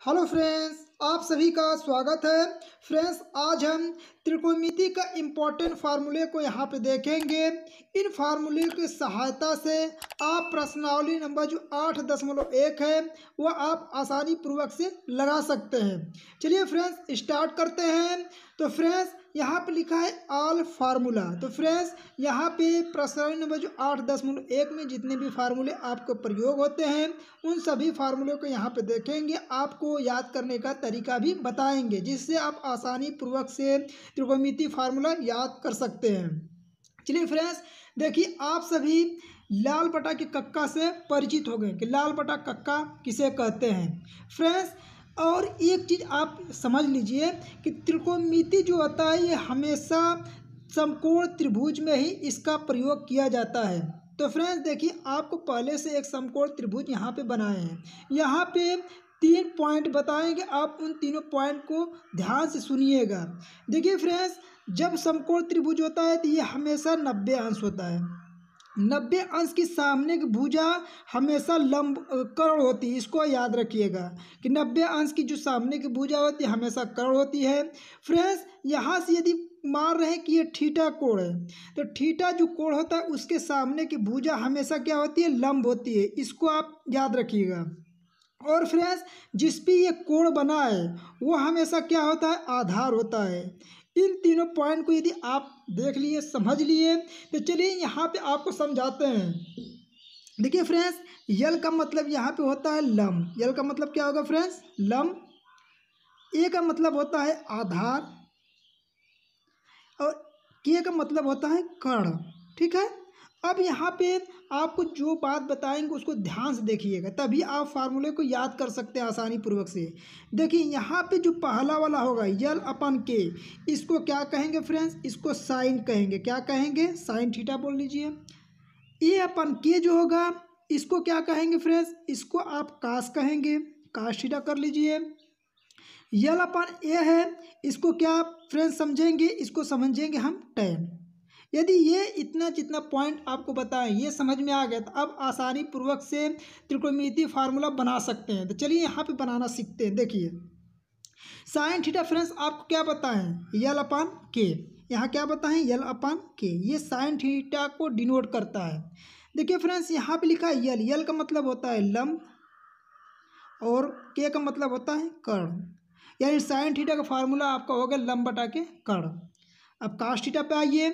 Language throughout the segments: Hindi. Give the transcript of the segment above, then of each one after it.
hello friends आप सभी का स्वागत है फ्रेंड्स आज हम त्रिकोणमिति का इम्पोर्टेंट फार्मूले को यहाँ पे देखेंगे इन फार्मूले की सहायता से आप प्रश्नावली नंबर जो आठ दशमलव एक है वह आप आसानी पूर्वक से लगा सकते हैं चलिए फ्रेंड्स स्टार्ट करते हैं तो फ्रेंड्स यहाँ पे लिखा है आल फार्मूला तो फ्रेंड्स यहाँ पे प्रश्नावली नंबर जो आठ दशमलव एक में जितने भी फार्मूले आपको प्रयोग होते हैं उन सभी फार्मूलों को यहाँ पे देखेंगे आपको याद करने का तरीका भी बताएंगे जिससे आप आसानी पूर्वक से त्रिकोमिति फार्मूला याद कर सकते हैं चलिए फ्रेंड्स देखिए आप सभी लाल पटा के कक्का से परिचित हो गए कि लाल पटा कक्का किसे कहते हैं फ्रेंड्स और एक चीज़ आप समझ लीजिए कि त्रिकोमिति जो होता है ये हमेशा समकोण त्रिभुज में ही इसका प्रयोग किया जाता है तो फ्रेंड्स देखिए आपको पहले से एक समकोण त्रिभुज यहाँ पे बनाए हैं यहाँ पे तीन पॉइंट बताएंगे आप उन तीनों पॉइंट को ध्यान से सुनिएगा देखिए फ्रेंड्स जब समकोण त्रिभुज होता है तो ये हमेशा नब्बे अंश होता है नब्बे अंश की सामने की भुजा हमेशा लंब कर्ण होती है इसको याद रखिएगा कि नब्बे अंश की जो सामने की भुजा होती है हमेशा कर्ण होती है फ्रेंड्स यहाँ से यदि मान रहे हैं कि ये ठीठा कोण है तो ठीठा जो कोण होता है उसके सामने की भुजा हमेशा क्या होती है लंब होती है इसको आप याद रखिएगा और फ्रेंड्स जिस भी ये कोण बना है वो हमेशा क्या होता है आधार होता है इन तीनों पॉइंट को यदि आप देख लिए समझ लिए तो चलिए यहाँ पे आपको समझाते हैं देखिए फ्रेंड्स यल का मतलब यहाँ पे होता है लम यल का मतलब क्या होगा फ्रेंड्स लम ए का मतलब होता है आधार और के का मतलब होता है कर्ण ठीक है अब यहाँ पे आपको जो बात बताएंगे उसको ध्यान से देखिएगा तभी आप फार्मूले को याद कर सकते हैं आसानी पूर्वक से देखिए यहाँ पे जो पहला वाला होगा यल अपन के इसको क्या कहेंगे फ्रेंड्स इसको साइन कहेंगे क्या कहेंगे साइन थीटा बोल लीजिए ए अपन के जो होगा इसको क्या कहेंगे फ्रेंड्स इसको आप कास कहेंगे कास थीटा कर लीजिए यल अपन ए है इसको क्या फ्रेंड्स समझेंगे इसको समझेंगे हम टैन यदि ये इतना जितना पॉइंट आपको बताएं ये समझ में आ गया तो अब आसानी पूर्वक से त्रिकोणमिति फार्मूला बना सकते हैं तो चलिए यहाँ पे बनाना सीखते हैं देखिए साइन थीटा फ्रेंड्स आपको क्या बताएं यल अपान के यहाँ क्या बताएं यल अपान के ये साइन थीटा को डिनोट करता है देखिए फ्रेंड्स यहाँ पर लिखा है यल यल का मतलब होता है लम और के का मतलब होता है कर्ण यानी साइन थीटा का फार्मूला आपका हो गया लम बटा के कर्ण अब कास्ट थीटा पे आइए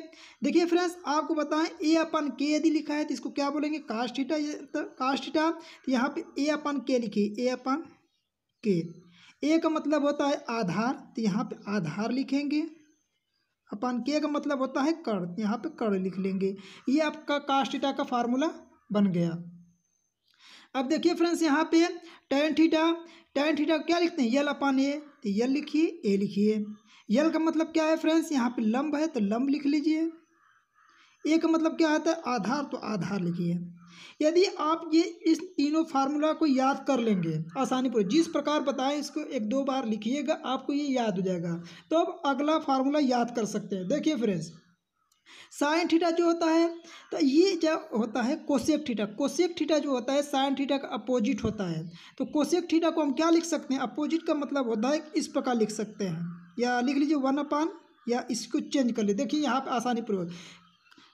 देखिए फ्रेंड्स आपको बताएं ए अपन के यदि लिखा है तो इसको क्या बोलेंगे कास्ट थीटा तो कास्ट तो यहाँ पे ए अपन के लिखिए ए अपन के ए का मतलब होता है आधार तो यहाँ पे आधार लिखेंगे अपन के का मतलब होता है कर तो यहाँ पे कर लिख लेंगे ये आपका कास्टिटा का फार्मूला बन गया अब देखिए फ्रेंड्स यहाँ पे टेन थीटा टेन थीटा क्या लिखते हैं यल अपान ए तो यल लिखिए ए लिखिए यल का मतलब क्या है फ्रेंड्स यहाँ पे लंब है तो लंब लिख लीजिए ए का मतलब क्या होता है आधार तो आधार लिखिए यदि आप ये इस तीनों फार्मूला को याद कर लेंगे आसानी पर जिस प्रकार बताएं इसको एक दो बार लिखिएगा आपको ये याद हो जाएगा तो अब अगला फार्मूला याद कर सकते हैं देखिए फ्रेंड्स साइन थीटा जो होता है तो ये जब होता है कोशेक थीटा कोशेक थीटा जो होता है साइन थीटा का अपोजिट होता है तो कोशेक थीटा को हम क्या लिख सकते हैं अपोजिट का मतलब होता है इस प्रकार लिख सकते हैं या लिख लीजिए वन अपान या इसको चेंज कर लीजिए देखिए यहाँ पर आसानी पूर्वक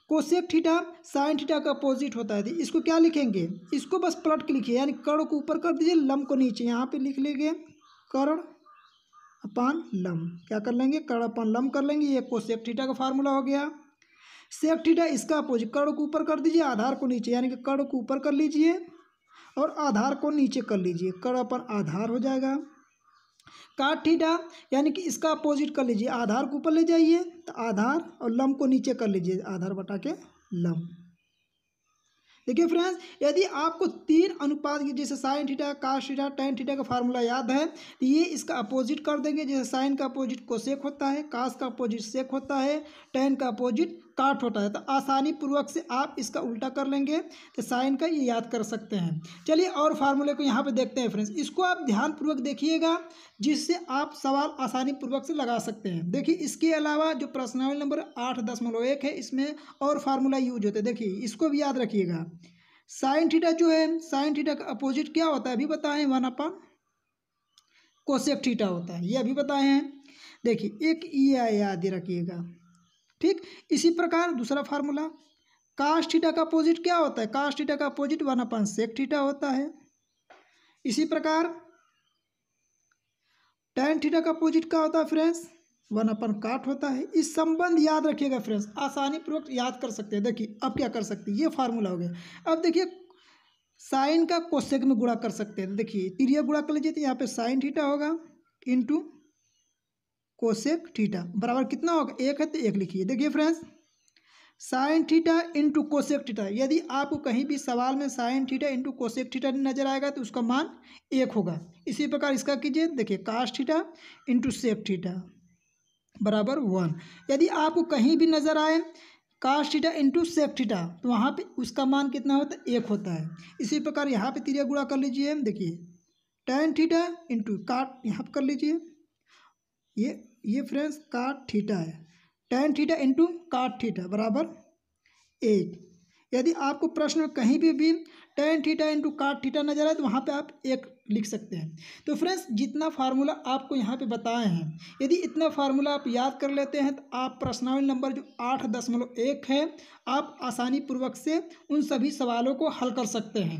कोशेक थीटा साइन थीटा का अपोजिट होता है इसको क्या लिखेंगे इसको बस प्लट के लिखिए यानी कर्ण को ऊपर कर दीजिए लम को नीचे यहाँ पर लिख लेंगे कर्ण अपान लम क्या कर लेंगे कर्ण अपान लम कर लेंगे ये कोशेक थीटा का फार्मूला हो गया सेक थीटा इसका अपोजिट कर्ण को ऊपर कर दीजिए आधार को नीचे यानी कि कर्ण को ऊपर कर लीजिए और आधार को नीचे कर लीजिए कर्ण अपन आधार हो जाएगा काट थीटा यानी कि इसका अपोजिट कर लीजिए आधार को ऊपर ले जाइए तो आधार और लम को नीचे कर लीजिए आधार बटा के लम देखिए फ्रेंड्स यदि आपको तीन अनुपात जैसे sine theta cos theta tan theta का फार्मूला याद है तो ये इसका अपोजिट कर देंगे जैसे साइन का अपोजिट कोसेक होता है काश का अपोजिट सेक होता है टेन का अपोजिट काट होता है तो आसानी पूर्वक से आप इसका उल्टा कर लेंगे तो साइन का ये याद कर सकते हैं चलिए और फार्मूले को यहाँ पे देखते हैं फ्रेंड्स इसको आप ध्यानपूर्वक देखिएगा जिससे आप सवाल आसानी पूर्वक से लगा सकते हैं देखिए इसके अलावा जो प्रश्नवल नंबर आठ दशमलव एक है इसमें और फार्मूला यूज होते हैं देखिए इसको भी याद रखिएगा साइन थीटा जो है साइन थीटा का अपोजिट क्या होता है अभी बताएं वन अपन कोसेक थीटा होता है ये अभी बताए हैं देखिए एक ई आई याद रखिएगा ठीक इसी प्रकार दूसरा फार्मूला कास्ट ठीटा का अपोजिट क्या होता है कास्ट ठीटा का opposite one upon sec theta होता है इसी प्रकार टेन थीटा का अपोजिट क्या होता है फ्रेंड्स वन अपन काट होता है इस संबंध याद रखिएगा फ्रेंड्स आसानी पूर्वक याद कर सकते हैं देखिए अब क्या कर सकते हैं ये फार्मूला हो गया अब देखिए साइन का कोसेक में गुणा कर सकते हैं देखिए त्रिया गुणा कर लीजिए तो यहाँ पे साइन थीटा होगा इंटू कोसेक ठीटा बराबर कितना होगा एक है तो एक लिखिए देखिए friends sine theta into cosec theta यदि आपको कहीं भी सवाल में sine theta into cosec theta नजर आएगा तो उसका मान एक होगा इसी प्रकार इसका कीजिए देखिए cos theta into sec theta बराबर वन यदि आपको कहीं भी नजर आए cos theta into sec theta तो वहाँ पे उसका मान कितना होता है एक होता है इसी प्रकार यहाँ पे तिरिया गुड़ा कर लीजिए देखिए टेन ठीटा इंटू काट यहाँ पर कर लीजिए ये ये फ्रेंड्स काट थीटा है tan theta into cot theta बराबर एट यदि आपको प्रश्न कहीं भी भी tan theta into cot theta नजर आए तो वहाँ पे आप एक लिख सकते हैं तो फ्रेंड्स जितना फार्मूला आपको यहाँ पे बताए हैं यदि इतना फार्मूला आप याद कर लेते हैं तो आप प्रश्नावली नंबर जो आठ दशमलव एक है आप आसानी पूर्वक से उन सभी सवालों को हल कर सकते हैं